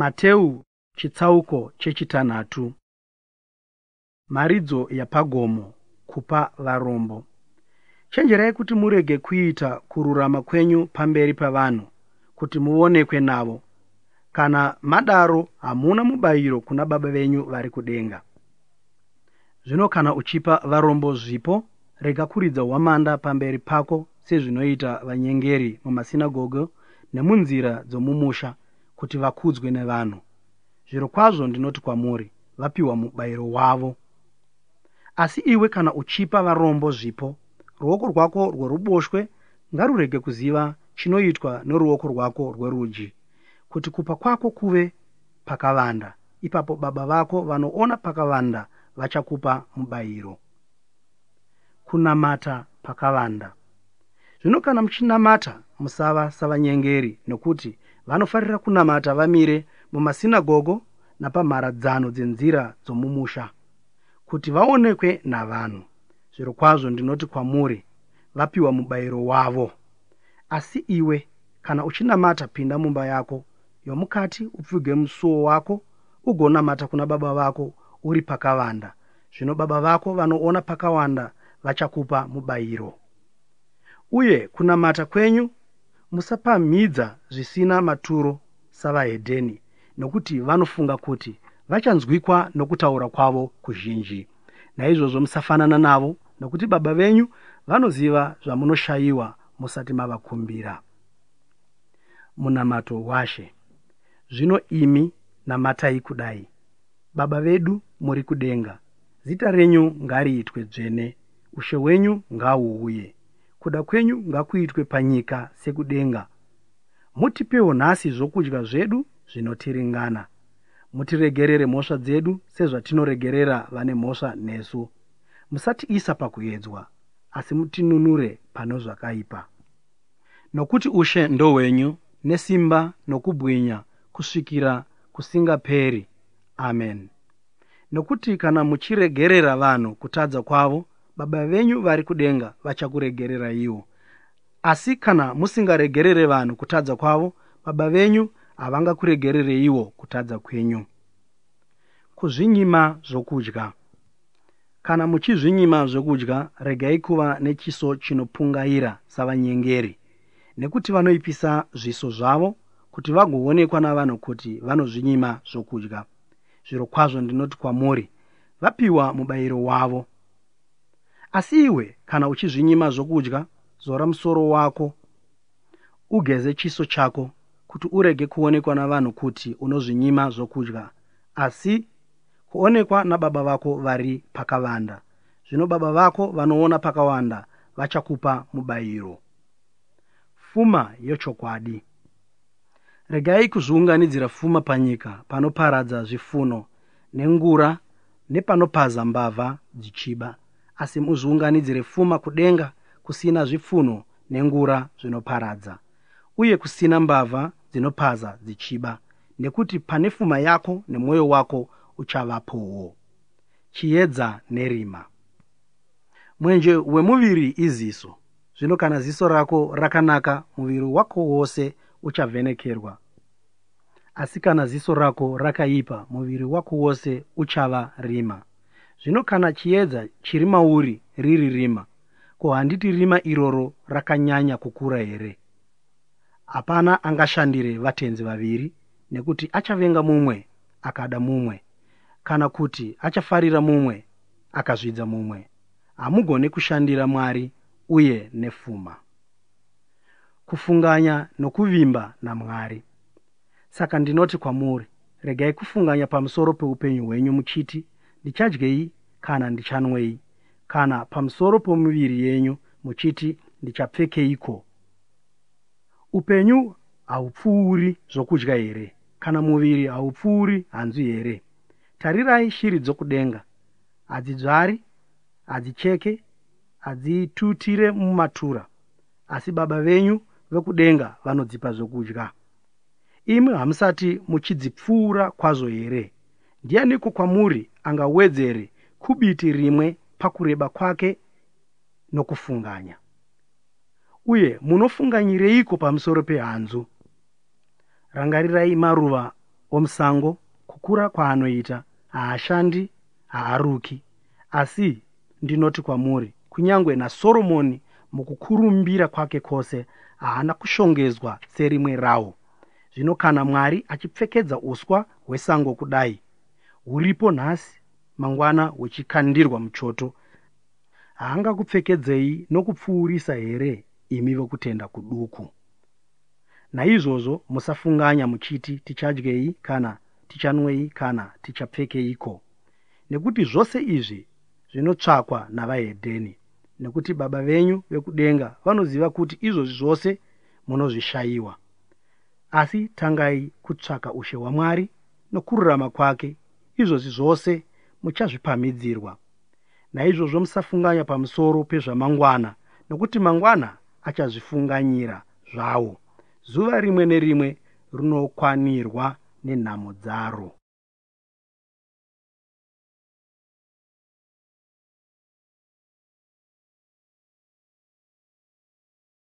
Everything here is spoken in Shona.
Mateu chitsauko chechitanhatu Maridzo yapagomo kupa varombo Chenjerai kuti murege kuita kururama kwenyu pamberi pavanhu kuti muonekwe navo kana madaro hamuna mubayiro kuna baba venyu vari kudenga Zvino kana uchipa varombo zvipo rega kuridza hwamanda pamberi pako sezvinoita vanyengeri mumasinagoge nemunzira dzomumusha kuti vakudzwe nevanhu zviro kwazvo ndinoti kwamuri vapiwa mubayiro wavo asi iwe kana uchipa varombo zvipo ruoko rwako rweruboshwe ngarurege kuziva chinoitwa noruoko rwako rwerudyi kuti kupa kwako kuve pakavanda ipapo baba vako vanoona pakavanda vachakupa mubayiro kunamata pakavanda zvino kana muchinamata musava savanyengeri nokuti vanofarira kunamata vamire mumasinagogo napamharadzano dzenzira dzomumusha kuti vaonekwe navanhu zviro kwazvo ndinoti kwamuri vapiwa mubayiro wavo asi iwe kana uchinamata pinda mumba yako yomukati upfuge musuwo wako ugonamata kuna baba vako uri pakavanda zvino baba vako vanoona pakawanda vachakupa mubayiro uye kunamata kwenyu musapamhidza zvisina maturo savahedheni nokuti vanofunga kuti vachanzwikwa nokutaura kwavo kuzhinji naizvozvo musafanana navo nokuti baba venyu vanoziva zvamunoshayiwa musati mavakumbira munamato washe zvino imi namatai kudai baba vedu muri kudenga zita renyu ngariitwe dzvene ushe hwenyu ngahuuye kuda kwenyu ngakuitwe panyika sekudenga mutipiwo nhasi zvokudya zvedu zvinotiringana mutiregerere mhosva dzedu sezvatinoregerera vane mhosva nesu musatiisa pakuedzwa asi mutinunure pano zvakaipa nokuti ushe ndohwenyu nesimba nokubwinya kusvikira kusingaperi amen nokuti kana muchiregerera vanhu kutadza kwavo baba venyu vari kudenga vachakuregerera iwo asi kana musingaregerere vanhu kutadza kwavo baba venyu havangakuregerere iwo kutadza kwenyu kuzvinyima zvokudya kana muchizvinyima zvokudya regai kuva nechiso chinopungaira savanyengeri nekuti vanoipisa zviso zvavo kuti vagoonekwa navanhu kuti vanozvinyima zvokudya zviro kwazvo ndinoti kwamuri vapiwa mubayiro wavo asi iwe kana uchizvinyima zvokudya zora musoro wako ugeze chiso chako kuti urege kuonekwa navanhu kuti unozvinyima zvokudya asi kuonekwa nababa vako vari pakavanda zvino baba vako vanoona pakawanda vachakupa mubayiro fuma yechokwadi regai kuzviunganidzira fuma panyika panoparadza zvifuno nengura nepanopaza mbavha dzichiba asi muzviunganidzire pfuma kudenga kusina zvipfunho nengura zvinoparadza uye kusina mbavha dzinopaza dzichiba nekuti pane pfuma yako nemwoyo wako uchavapowo chiedza nerima mwenje wemuviri iziso zvino kana ziso rako rakanaka muviri wako wose uchavhenekerwa asi kana ziso rako rakaipa muviri wako wose uchava rima zvino kana chiedza chiri mauri riri rima ko handiti rima iroro rakanyanya kukura here hapana angashandire vatenzi vaviri nekuti achavenga mumwe akada mumwe kana kuti achafarira mumwe akazvidza mumwe hamugone kushandira mwari uye nefuma kufunganya nokuvimba namwari saka ndinoti kwamuri regai kufunganya pamusoro peupenyu hwenyu muchiti ndichadyei kana ndichanwei kana pamusoro pomuviri yenyu muchiti ndichapfekeiko upenyu haupfuuri zvokudya here kana muviri haupfuuri hanzu here tarirai shiri dzokudenga hadzidzvari hadzicheke hadzitutire mumatura asi baba venyu vekudenga vanodzipa zvokudya imi hamusati muchidzipfuura kwazvo here ndianiko kwamuri angawedzere kubiti rimwe pakureba kwake nokufunganya uye munofunganyireiko pamusoro pehanzu rangarirai maruva omusango kukura kwaanoita haashandi haaruki asi ndinoti kwamuri kunyange nasoromoni mukukurumbira kwake kwose haana kushongedzwa serimwe rawo zvino kana mwari achipfekedza uswa hwesango kudai huripo nhasi mangwana huchikandirwa muchoto haangakupfekedzei nokupfuurisa here imi vokutenda kuduku naizvozvo musafunganya muchiti tichadyei kana tichanwei kana tichapfekeiko nekuti zvose izvi zvinotsvakwa navahedheni nekuti baba venyu vekudenga vanoziva kuti izvozvi zvose munozvishayiwa asi tangai kutsvaka ushe hwamwari nokururama kwake izvozvi zvose muchazvipamidzirwa naizvozvo musafunganya pamusoro pezvamangwana nokuti mangwana achazvifunganyira zvawo zuva rimwe nerimwe rinokwanirwa nenhamo dzaro